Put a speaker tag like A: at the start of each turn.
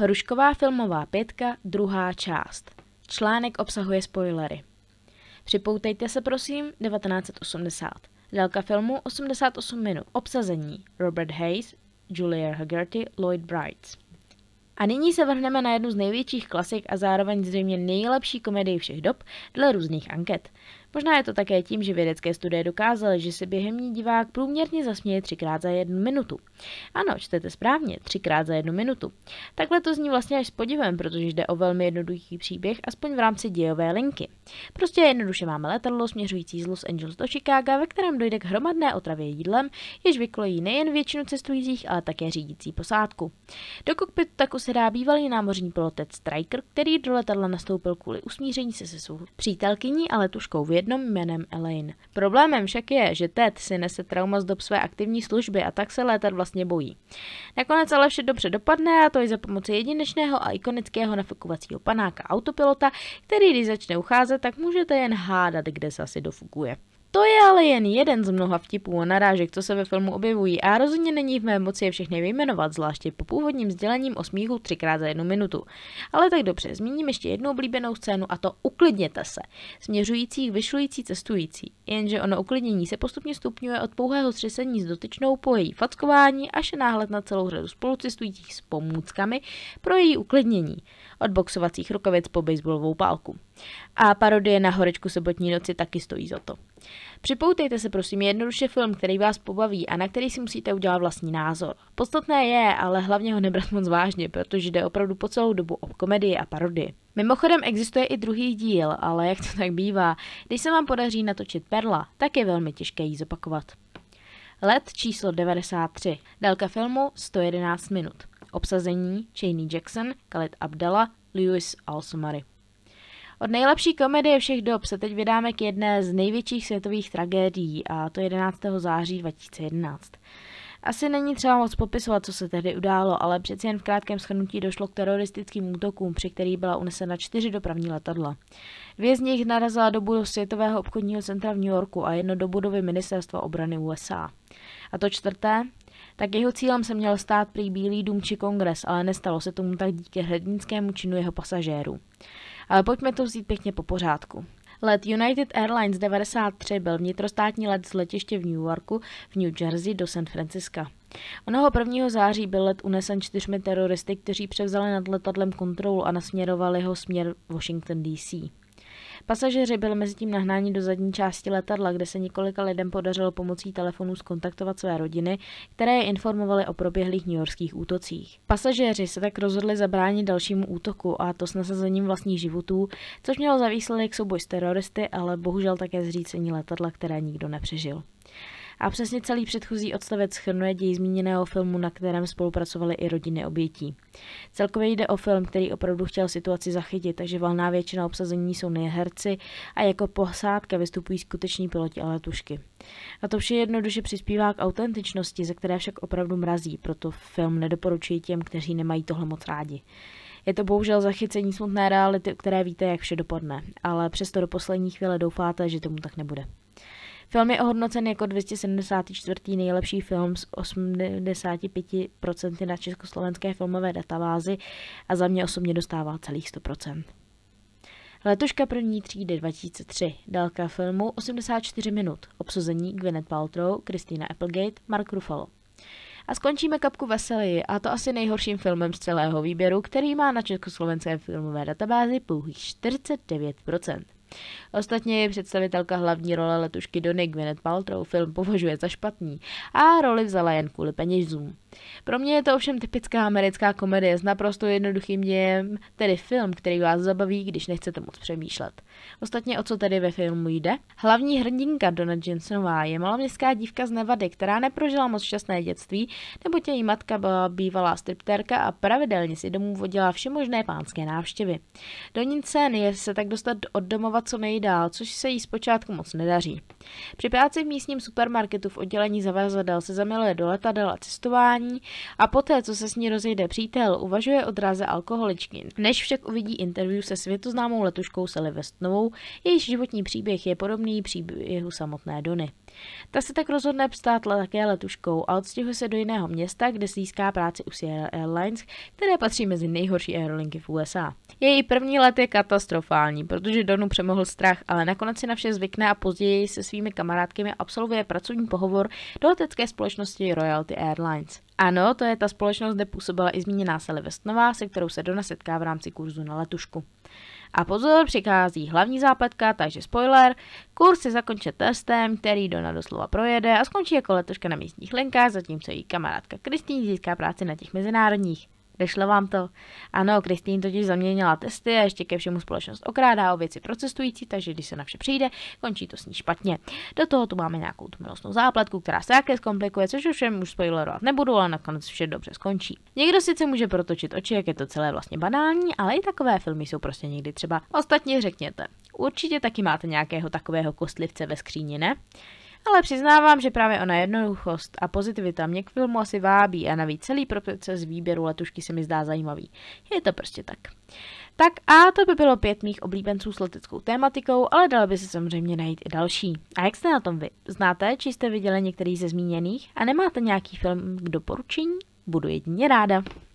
A: Hrušková filmová pětka, druhá část. Článek obsahuje spoilery. Připoutejte se prosím 1980. Délka filmu 88 minut. Obsazení Robert Hayes, Julia Haggerty, Lloyd Brights. A nyní se vrhneme na jednu z největších klasik a zároveň zřejmě nejlepší komedii všech dob dle různých anket. Možná je to také tím, že vědecké studie dokázaly, že se během ní divák průměrně zasměje třikrát za jednu minutu. Ano, čtete správně, třikrát za jednu minutu. Takhle to zní vlastně až s podivem, protože jde o velmi jednoduchý příběh, aspoň v rámci dějové linky. Prostě jednoduše máme letadlo směřující z Los Angeles do Chicaga, ve kterém dojde k hromadné otravě jídlem, jež vyklojí nejen většinu cestujících, ale také řídící posádku. Do kokpitu tak zasedá bývalý námořní pilotec Striker, který do letadla nastoupil kvůli usmíření se se svou přítelkyní a letuškou v jednom jménem Elaine. Problémem však je, že Ted si nese trauma z dob své aktivní služby a tak se létat vlastně bojí. Nakonec ale vše dobře dopadne a to i za pomoci jedinečného a ikonického nafukovacího panáka autopilota, který když začne ucházet, tak můžete jen hádat, kde se asi dofukuje. To je ale jen jeden z mnoha vtipů a narážek, co se ve filmu objevují a rozhodně není v mé moci je všechny vyjmenovat, zvláště po původním sdělením o smíchu třikrát za jednu minutu. Ale tak dobře, zmíním ještě jednu oblíbenou scénu a to uklidněte se, směřující vyšlující cestující. Jenže ono uklidnění se postupně stupňuje od pouhého střesení s dotyčnou po její fackování až náhled na celou řadu spolucestujících s pomůckami pro její uklidnění. Od boxovacích rukavic po baseballovou pálku. A parodie na horečku sobotní noci taky stojí za to. Připoutejte se prosím jednoduše film, který vás pobaví a na který si musíte udělat vlastní názor. Podstatné je, ale hlavně ho nebrat moc vážně, protože jde opravdu po celou dobu o komedii a parody. Mimochodem existuje i druhý díl, ale jak to tak bývá, když se vám podaří natočit perla, tak je velmi těžké ji zopakovat. Let číslo 93. Délka filmu 111 minut. Obsazení Cheney Jackson, Khaled Abdallah, Lewis Alsomary. Od nejlepší komedie všech dob se teď vydáme k jedné z největších světových tragédií, a to 11. září 2011. Asi není třeba moc popisovat, co se tehdy událo, ale přeci jen v krátkém schrnutí došlo k teroristickým útokům, při kterých byla unesena čtyři dopravní letadla. Dvě z nich narazila do budovy Světového obchodního centra v New Yorku a jedno do budovy Ministerstva obrany USA. A to čtvrté? Tak jeho cílem se měl stát prý Bílý dům či kongres, ale nestalo se tomu tak díky hrednickému činu jeho pasažérů ale eh, pojďme to vzít pěkně po pořádku. Let United Airlines 93 byl vnitrostátní let z letiště v New Yorku v New Jersey do San Francisca. Onoho 1. září byl let unesen čtyřmi teroristy, kteří převzali nad letadlem kontrolu a nasměrovali ho směr Washington DC. Pasažeři byli mezi tím nahnáni do zadní části letadla, kde se několika lidem podařilo pomocí telefonu skontaktovat své rodiny, které je informovaly o proběhlých newyorských útocích. Pasažéři se tak rozhodli zabránit dalšímu útoku a to s nasazením vlastních životů, což mělo za výsledek souboj s teroristy, ale bohužel také zřícení letadla, které nikdo nepřežil. A přesně celý předchozí odstavec schrnuje děj zmíněného filmu, na kterém spolupracovali i rodiny obětí. Celkově jde o film, který opravdu chtěl situaci zachytit, takže valná většina obsazení jsou neherci a jako posádka vystupují skuteční piloti a letušky. A to vše jednoduše přispívá k autentičnosti, ze které však opravdu mrazí, proto film nedoporučuji těm, kteří nemají tohle moc rádi. Je to bohužel zachycení smutné reality, které víte, jak vše dopadne, ale přesto do poslední chvíle doufáte, že tomu tak nebude. Film je ohodnocen jako 274. nejlepší film s 85% na československé filmové databázi a za mě osobně dostává celých 100%. Letoška první třídy 2003, délka filmu 84 minut, obsazení Gwyneth Paltrow, Christina Applegate, Mark Ruffalo. A skončíme kapku veselí, a to asi nejhorším filmem z celého výběru, který má na československé filmové databázi pouhých 49%. Ostatně je představitelka hlavní role letušky Donny Gwyneth Paltrow film považuje za špatný a roli vzala jen kvůli penězům. Pro mě je to ovšem typická americká komedie s naprosto jednoduchým dějem, tedy film, který vás zabaví, když nechcete moc přemýšlet. Ostatně o co tedy ve filmu jde? Hlavní hrdinka Donna Jensenová je maloměstská dívka z Nevady, která neprožila moc šťastné dětství, neboť její matka byla bývalá stripterka a pravidelně si domů vodila všemožné pánské návštěvy. Donin ní je se tak dostat od domova dostávat co nejdál, což se jí zpočátku moc nedaří. Při práci v místním supermarketu v oddělení zavazadel se zamiluje do letadel a cestování a poté, co se s ní rozejde přítel, uvažuje o dráze alkoholičky. Než však uvidí interview se světoznámou letuškou Sally Westnovou, jejíž životní příběh je podobný příběhu samotné Dony. Ta se tak rozhodne pstát také letuškou a odstěhuje se do jiného města, kde získá práci u Sierra Airlines, které patří mezi nejhorší aerolinky v USA. Její první let je katastrofální, protože Donu přemá mohl strach, ale nakonec si na vše zvykne a později se svými kamarádkami absolvuje pracovní pohovor do letecké společnosti Royalty Airlines. Ano, to je ta společnost, kde působila i zmíněná Sally Westnová, se kterou se Dona setká v rámci kurzu na letušku. A pozor, přichází hlavní zápletka, takže spoiler. Kurz se zakončí testem, který Dona doslova projede a skončí jako letuška na místních linkách, zatímco její kamarádka Kristýn získá práci na těch mezinárodních. Nešlo vám to? Ano, Kristýn totiž zaměnila testy a ještě ke všemu společnost okrádá o věci pro cestující, takže když se na vše přijde, končí to s ní špatně. Do toho tu máme nějakou tu milostnou záplatku, která se také zkomplikuje, což už všem už spoilerovat nebudu, ale nakonec vše dobře skončí. Někdo sice může protočit oči, jak je to celé vlastně banální, ale i takové filmy jsou prostě někdy třeba. Ostatně řekněte. Určitě taky máte nějakého takového kostlivce ve skříni, ne? Ale přiznávám, že právě ona jednoduchost a pozitivita mě k filmu asi vábí a navíc celý proces výběru letušky se mi zdá zajímavý. Je to prostě tak. Tak a to by bylo pět mých oblíbenců s leteckou tématikou, ale dalo by se samozřejmě najít i další. A jak jste na tom vy? Znáte, či jste viděli některý ze zmíněných a nemáte nějaký film k doporučení? Budu jedině ráda.